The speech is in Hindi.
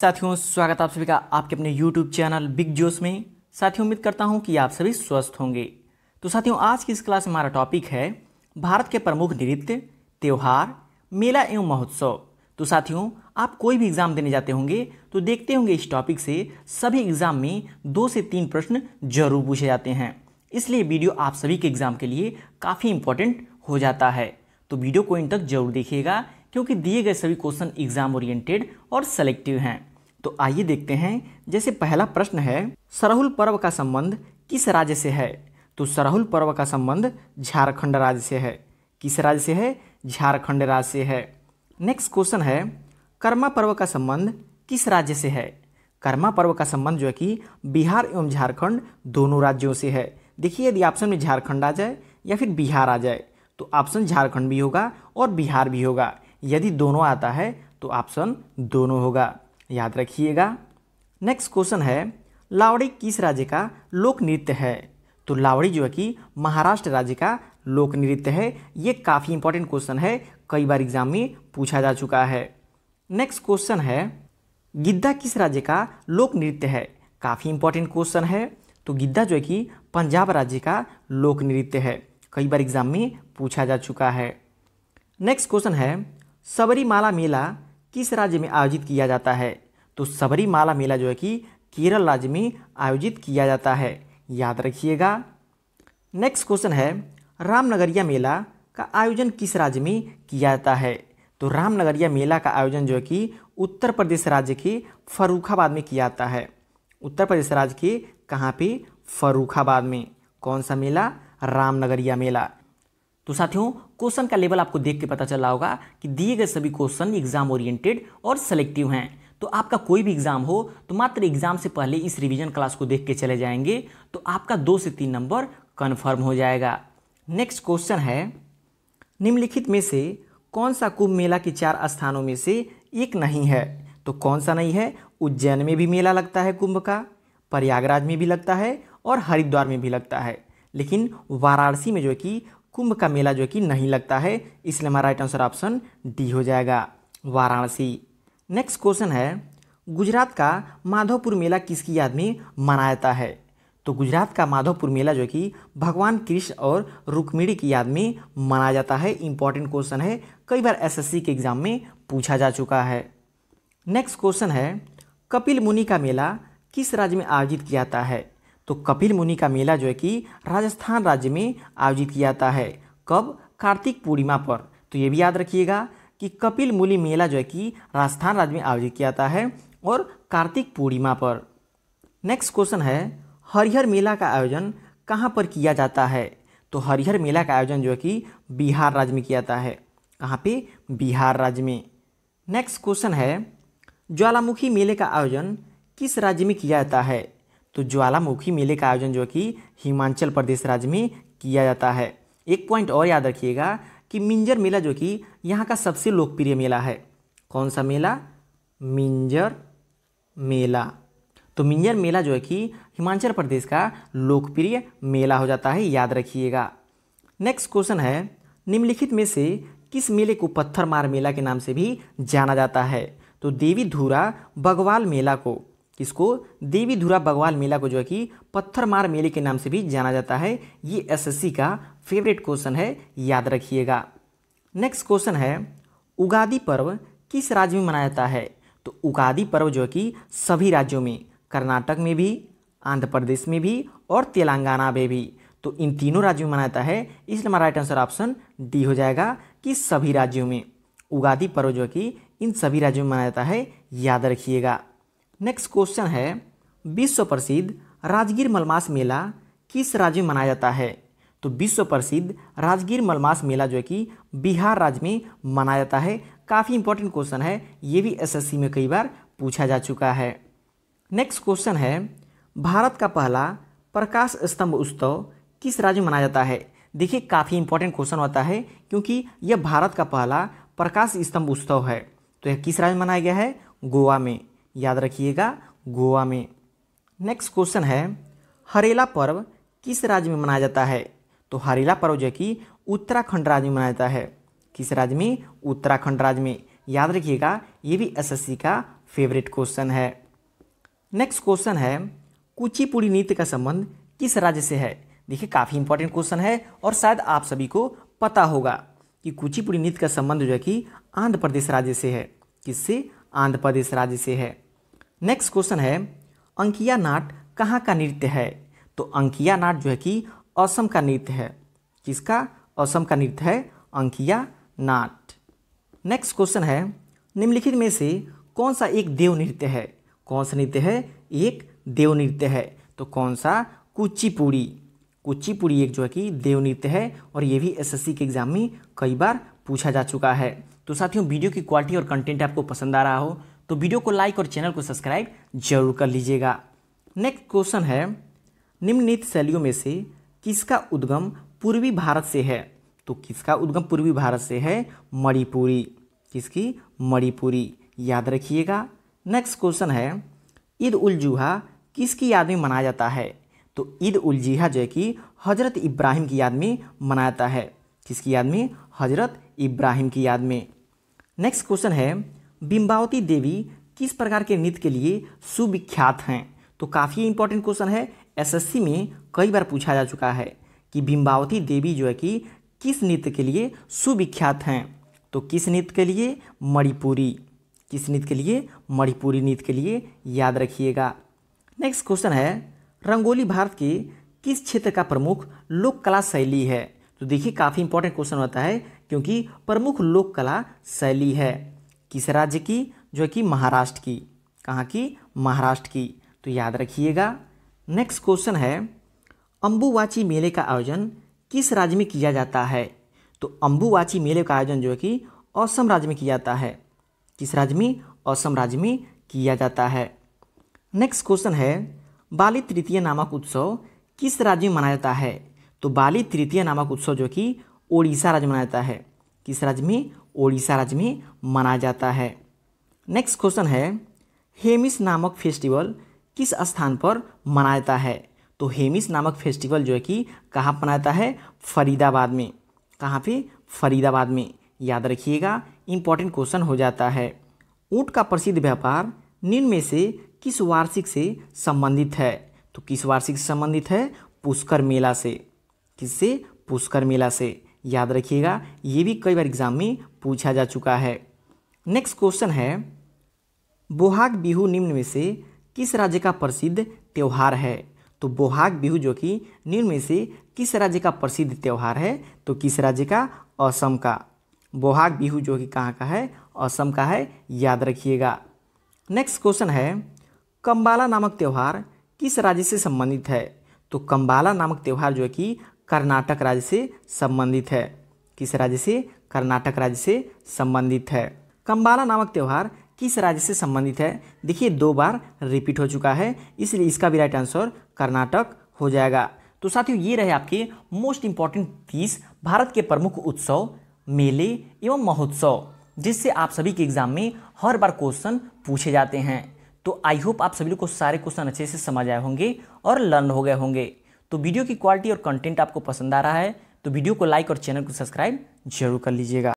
साथियों स्वागत आप सभी का आपके अपने YouTube चैनल बिग जोश में साथियों उम्मीद करता हूं कि आप सभी स्वस्थ होंगे तो साथियों आज की इस क्लास में हमारा टॉपिक है भारत के प्रमुख नृत्य त्यौहार मेला एवं महोत्सव तो साथियों आप कोई भी एग्ज़ाम देने जाते होंगे तो देखते होंगे इस टॉपिक से सभी एग्ज़ाम में दो से तीन प्रश्न जरूर पूछे जाते हैं इसलिए वीडियो आप सभी के एग्ज़ाम के लिए काफ़ी इंपॉर्टेंट हो जाता है तो वीडियो को इन तक जरूर देखिएगा क्योंकि दिए गए सभी क्वेश्चन एग्ज़ाम ओरिएंटेड और सेलेक्टिव हैं तो आइए देखते हैं जैसे पहला प्रश्न है सरहुल पर्व का संबंध किस राज्य से है तो सरहुल पर्व का संबंध झारखंड राज्य से है किस राज्य से है झारखंड राज्य से है नेक्स्ट क्वेश्चन है कर्मा पर्व का संबंध किस राज्य से है कर्मा पर्व का संबंध जो है कि बिहार एवं झारखंड दोनों राज्यों से है देखिए यदि ऑप्शन में झारखंड आ जाए या फिर बिहार आ जाए तो ऑप्शन झारखंड भी होगा और बिहार भी होगा यदि दोनों आता है तो ऑप्शन दोनों होगा याद रखिएगा नेक्स्ट क्वेश्चन है लावड़ी किस राज्य का लोक नृत्य है तो लावड़ी जो है कि महाराष्ट्र राज्य का लोक नृत्य है ये काफ़ी इंपॉर्टेंट क्वेश्चन है कई बार एग्जाम में पूछा जा चुका है नेक्स्ट क्वेश्चन है गिद्धा किस राज्य का लोक नृत्य है काफ़ी इंपॉर्टेंट क्वेश्चन है तो गिद्धा जो है कि पंजाब राज्य का लोक नृत्य है कई बार एग्जाम में पूछा जा चुका है नेक्स्ट क्वेश्चन है सबरीमाला मेला किस राज्य में आयोजित किया जाता है तो सबरीमाला मेला जो है कि केरल राज्य में आयोजित किया जाता है याद रखिएगा नेक्स्ट क्वेश्चन है रामनगरिया मेला का आयोजन किस राज्य में किया जाता है तो रामनगरिया मेला का आयोजन जो है कि उत्तर प्रदेश राज्य के फरुखाबाद में किया जाता है उत्तर प्रदेश राज्य के कहाँ पे फरूखाबाद में कौन सा मेला रामनगरिया मेला तो साथियों क्वेश्चन का लेवल आपको देख के पता चला होगा कि दिए गए सभी क्वेश्चन एग्जाम ओरिएंटेड और सेलेक्टिव हैं तो आपका कोई भी एग्जाम हो तो मात्र एग्जाम से पहले इस रिवीजन क्लास को देख के चले जाएंगे तो आपका दो से तीन नंबर कन्फर्म हो जाएगा नेक्स्ट क्वेश्चन है निम्नलिखित में से कौन सा कुंभ मेला के चार स्थानों में से एक नहीं है तो कौन सा नहीं है उज्जैन में भी मेला लगता है कुंभ का प्रयागराज में भी लगता है और हरिद्वार में भी लगता है लेकिन वाराणसी में जो है कि कुंभ का मेला जो कि नहीं लगता है इसलिए हमारा राइट आंसर ऑप्शन डी हो जाएगा वाराणसी नेक्स्ट क्वेश्चन है गुजरात का माधवपुर मेला किसकी याद में मनाया जाता है तो गुजरात का माधवपुर मेला जो कि भगवान कृष्ण और रुक्मिणी की याद में मनाया जाता है इंपॉर्टेंट क्वेश्चन है कई बार एसएससी के एग्जाम में पूछा जा चुका है नेक्स्ट क्वेश्चन है कपिल मुनि का मेला किस राज्य में आयोजित किया जाता है तो कपिल मुनि का मेला जो है कि राजस्थान राज्य में आयोजित किया जाता है कब कार्तिक पूर्णिमा पर तो ये भी याद रखिएगा कि कपिल मुनि मेला जो है कि राजस्थान राज्य में आयोजित किया जाता है और कार्तिक पूर्णिमा पर नेक्स्ट क्वेश्चन है हरिहर मेला का आयोजन कहाँ पर किया जाता है तो हरिहर मेला का आयोजन जो है कि बिहार राज्य में किया जाता है कहाँ पे बिहार राज्य में नेक्स्ट क्वेश्चन है ज्वालामुखी मेले का आयोजन किस राज्य में किया जाता है तो ज्वालामुखी मेले का आयोजन जो कि हिमाचल प्रदेश राज्य में किया जाता है एक पॉइंट और याद रखिएगा कि मिंजर मेला जो कि यहाँ का सबसे लोकप्रिय मेला है कौन सा मेला मिंजर मेला तो मिंजर मेला जो है कि हिमाचल प्रदेश का लोकप्रिय मेला हो जाता है याद रखिएगा नेक्स्ट क्वेश्चन है निम्नलिखित में से किस मेले को पत्थर मार मेला के नाम से भी जाना जाता है तो देवी धूरा बगवाल मेला को इसको देवी धुरा बगवाल मेला को जो है कि पत्थर मार मेले के नाम से भी जाना जाता है ये एसएससी का फेवरेट क्वेश्चन है याद रखिएगा नेक्स्ट क्वेश्चन है उगादी पर्व किस राज्य में मनाया जाता है तो उगादी पर्व जो है कि सभी राज्यों में कर्नाटक में भी आंध्र प्रदेश में भी और तेलंगाना में भी तो इन तीनों राज्यों में मनाया जाता है इसलिए हमारा राइट आंसर ऑप्शन डी हो जाएगा कि सभी राज्यों में उगादी पर्व जो है कि इन सभी राज्यों में मनाया जाता है याद रखिएगा नेक्स्ट क्वेश्चन है विश्व प्रसिद्ध राजगीर मलमास मेला किस राज्य में मनाया जाता है तो विश्व प्रसिद्ध राजगीर मलमास मेला जो है कि बिहार राज्य में मनाया जाता है काफ़ी इंपॉर्टेंट क्वेश्चन है ये भी एसएससी में कई बार पूछा जा चुका है नेक्स्ट क्वेश्चन है भारत का पहला प्रकाश स्तंभ उत्सव किस राज्य में मनाया जाता है देखिए काफ़ी इंपॉर्टेंट क्वेश्चन होता है क्योंकि यह भारत का पहला प्रकाश स्तंभ उत्सव है तो यह किस राज्य में मनाया गया है गोवा में याद रखिएगा गोवा में नेक्स्ट क्वेश्चन है हरेला पर्व किस राज्य में मनाया जाता है तो हरेला पर्व जो कि उत्तराखंड राज्य में मनाया जाता है किस राज्य में उत्तराखंड राज्य में याद रखिएगा ये भी एसएससी का फेवरेट क्वेश्चन है नेक्स्ट क्वेश्चन है कुचिपुड़ी नृत्य का संबंध किस राज्य से है देखिए काफ़ी इंपॉर्टेंट क्वेश्चन है और शायद आप सभी को पता होगा कि कुचिपुड़ी नृत्य का संबंध जो है कि आंध्र प्रदेश राज्य से है किससे आंध्र प्रदेश राज्य से है नेक्स्ट क्वेश्चन है अंकिया नाट कहाँ का नृत्य है तो अंकिया नाट जो है कि असम का नृत्य है किसका असम का नृत्य है अंकिया नाट नेक्स्ट क्वेश्चन है निम्नलिखित में से कौन सा एक देव नृत्य है कौन सा नृत्य है एक देव नृत्य है तो कौन सा कुचिपुड़ी कुचिपुड़ी एक जो है कि देव नृत्य है और ये भी एसएससी के एग्जाम में कई बार पूछा जा चुका है तो साथियों वीडियो की क्वालिटी और कंटेंट आपको पसंद आ रहा हो तो वीडियो को लाइक और चैनल को सब्सक्राइब जरूर कर लीजिएगा नेक्स्ट क्वेश्चन है निम्नलिखित शैलियों में से किसका उद्गम पूर्वी भारत से है तो किसका उद्गम पूर्वी भारत से है मणिपुरी किसकी मणिपुरी याद रखिएगा नेक्स्ट क्वेश्चन है ईद उल जुहा किसकी याद में मनाया जाता है तो ईद उल जिहा जो है कि हज़रत इब्राहिम की याद में मनाया जाता है किसकी याद में हज़रत इब्राहिम की याद में नेक्स्ट क्वेश्चन है बिंबावती देवी किस प्रकार के नृत्य के लिए सुविख्यात हैं तो काफ़ी इंपॉर्टेंट क्वेश्चन है एसएससी में कई बार पूछा जा चुका है कि बिंबावती देवी जो है कि किस नृत्य के लिए सुविख्यात हैं तो किस नृत्य के लिए मणिपुरी किस नृत्य के लिए मणिपुरी नृत्य के लिए याद रखिएगा नेक्स्ट क्वेश्चन है रंगोली भारत के किस क्षेत्र का प्रमुख लोक कला शैली है तो देखिए काफ़ी इंपॉर्टेंट क्वेश्चन होता है क्योंकि प्रमुख लोक कला शैली है किस राज्य की जो कि महाराष्ट्र की कहाँ की महाराष्ट्र की तो याद रखिएगा नेक्स्ट क्वेश्चन है अम्बुवाची मेले का आयोजन किस राज्य में किया जाता है तो अम्बुवाची मेले का आयोजन जो है कि असम राज्य में किया जाता है किस राज्य में असम राज्य में किया जाता है नेक्स्ट क्वेश्चन है बाली तृतीय नामक उत्सव किस राज्य में मनाया जाता है तो बाली तृतीय नामक उत्सव जो कि ओडिशा राज्य में मनाया जाता है किस राज्य में ओडिशा राज्य में मनाया जाता है नेक्स्ट क्वेश्चन है हेमिस नामक फेस्टिवल किस स्थान पर मनाया जाता है तो हेमिस नामक फेस्टिवल जो है कि कहाँ मनाता है फरीदाबाद में कहाँ पे फरीदाबाद में याद रखिएगा इम्पॉर्टेंट क्वेश्चन हो जाता है ऊँट का प्रसिद्ध व्यापार निम्न में से किस वार्षिक से संबंधित है तो किस वार्षिक से संबंधित है पुष्कर मेला से किससे पुष्कर मेला से याद रखिएगा ये भी कई बार एग्जाम में पूछा जा चुका है नेक्स्ट क्वेश्चन है बोहाग बिहू निम्न में से किस राज्य का प्रसिद्ध त्यौहार है तो बोहाग बिहू जो कि निम्न में से किस राज्य का प्रसिद्ध त्यौहार है तो किस राज्य का असम का बोहाग बिहू जो कि कहाँ का है असम का है याद रखिएगा नेक्स्ट क्वेश्चन है कम्बाला नामक त्यौहार किस राज्य से संबंधित है तो कम्बाला नामक त्यौहार जो कि कर्नाटक राज्य से संबंधित है किस राज्य से कर्नाटक राज्य से संबंधित है कंबाला नामक त्यौहार किस राज्य से संबंधित है देखिए दो बार रिपीट हो चुका है इसलिए इसका भी राइट आंसर कर्नाटक हो जाएगा तो साथियों ये रहे आपके मोस्ट इंपॉर्टेंट तीस भारत के प्रमुख उत्सव मेले एवं महोत्सव जिससे आप सभी के एग्जाम में हर बार क्वेश्चन पूछे जाते हैं तो आई होप आप सभी लोग को सारे क्वेश्चन अच्छे से समझ आए होंगे और लर्न हो गए होंगे तो वीडियो की क्वालिटी और कंटेंट आपको पसंद आ रहा है तो वीडियो को लाइक और चैनल को सब्सक्राइब जरूर कर लीजिएगा